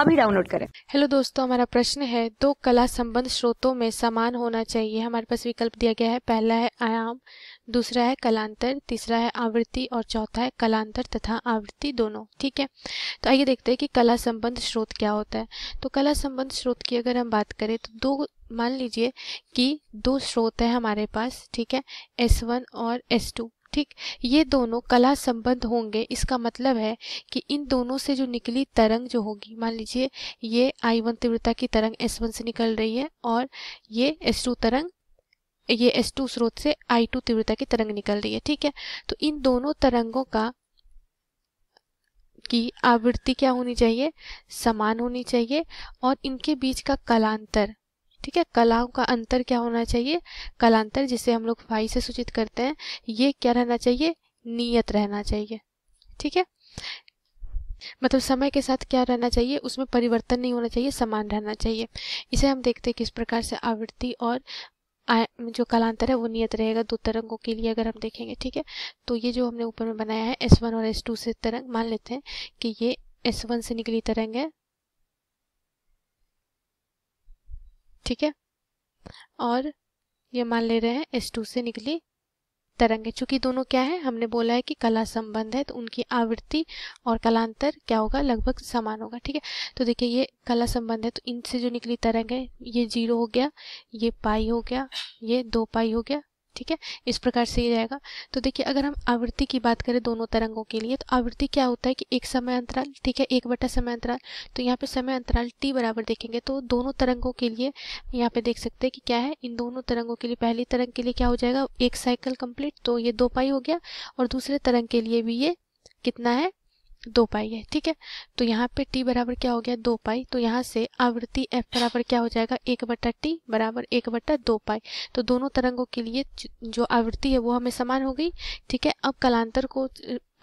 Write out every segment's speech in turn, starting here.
अभी डाउनलोड करें हेलो दोस्तों हमारा प्रश्न है दो कला संबंध स्रोतों में समान होना चाहिए हमारे पास विकल्प दिया गया है पहला है आयाम दूसरा है कलांतर तीसरा है आवृत्ति और चौथा है कलांतर तथा आवृत्ति दोनों ठीक है तो आइए देखते हैं कि कला संबंध स्रोत क्या होता है तो कला संबंध स्रोत की अगर हम बात करें तो दो मान लीजिए कि दो स्रोत है हमारे पास ठीक है एस वन और एस टू ठीक ये दोनों कला संबंध होंगे इसका मतलब है कि इन दोनों से जो निकली तरंग जो होगी मान लीजिए ये आई वन तीव्रता की तरंग एस वन से निकल रही है और ये एस टू तरंग ये एस टू स्रोत से आई टू तीव्रता की तरंग निकल रही है ठीक है तो इन दोनों तरंगों का की आवृत्ति क्या होनी चाहिए समान होनी चाहिए और इनके बीच का कलांतर ठीक है कलाओं का अंतर क्या होना चाहिए कलांतर जिसे हम लोग फाई से सूचित करते हैं ये क्या रहना चाहिए नियत रहना चाहिए ठीक है मतलब समय के साथ क्या रहना चाहिए उसमें परिवर्तन नहीं होना चाहिए समान रहना चाहिए इसे हम देखते हैं किस प्रकार से आवृत्ति और जो कालांतर है वो नियत रहेगा दो तरंगों के लिए अगर हम देखेंगे ठीक है तो ये जो हमने ऊपर में बनाया है S1 और S2 से तरंग मान लेते हैं कि ये S1 से निकली तरंग है ठीक है और ये मान ले रहे हैं एस टू से निकली तरंगे चूंकि दोनों क्या है हमने बोला है कि कला संबंध है तो उनकी आवृत्ति और कलांतर क्या होगा लगभग समान होगा ठीक है तो देखिए ये कला संबंध है तो इनसे जो निकली तरंग है ये जीरो हो गया ये पाई हो गया ये दो पाई हो गया ठीक है इस प्रकार से ये जाएगा तो देखिए अगर हम आवृत्ति की बात करें दोनों तरंगों के लिए तो आवृत्ति क्या होता है कि एक समय अंतराल ठीक है एक बटा समय अंतराल तो यहाँ पे समय अंतराल टी बराबर देखेंगे तो दोनों तरंगों के लिए यहाँ पे देख सकते हैं कि क्या है इन दोनों तरंगों के लिए पहली तरंग के लिए क्या हो जाएगा एक साइकिल कंप्लीट तो ये दो पाई हो गया और दूसरे तरंग के लिए भी ये कितना है दो पाई है ठीक है तो यहाँ पे टी बराबर क्या हो गया दो पाई तो यहाँ से आवृत्ति एफ बराबर क्या हो जाएगा एक बट्टा टी बराबर एक बट्टा दो पाई तो दोनों तरंगों के लिए जो आवृत्ति है वो हमें समान हो गई ठीक है अब कलांतर को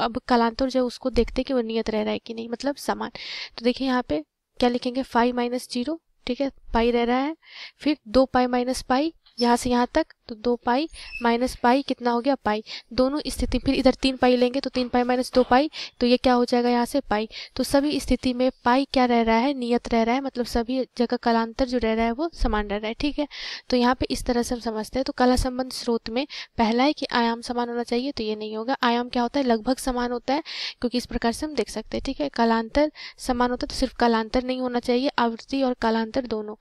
अब कलांतर जो उसको देखते कि वो नियत रह रहा है कि नहीं मतलब समान तो देखिए यहाँ पे क्या लिखेंगे फाइव माइनस जीरो ठीक है पाई रह रहा है फिर दो पाई माइनस पाई यहाँ से यहाँ तक तो दो पाई माइनस पाई कितना हो गया पाई दोनों स्थिति फिर इधर तीन पाई लेंगे तो तीन पाई माइनस दो पाई तो ये क्या हो जाएगा यहाँ से पाई तो सभी स्थिति में पाई क्या रह रहा है नियत रह रहा है मतलब सभी जगह कलांतर जो रह रहा है वो समान रह रहा है ठीक है तो यहाँ पे इस तरह से हम समझते हैं तो कला संबंध स्रोत में पहला है कि आयाम समान होना चाहिए तो ये नहीं होगा आयाम क्या होता है लगभग समान होता है क्योंकि इस प्रकार से हम देख सकते हैं ठीक है कलांतर समान होता है तो सिर्फ कलांतर नहीं होना चाहिए आवृत्ति और कलांतर दोनों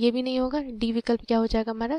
ये भी नहीं होगा डी विकल्प क्या हो जाएगा हमारा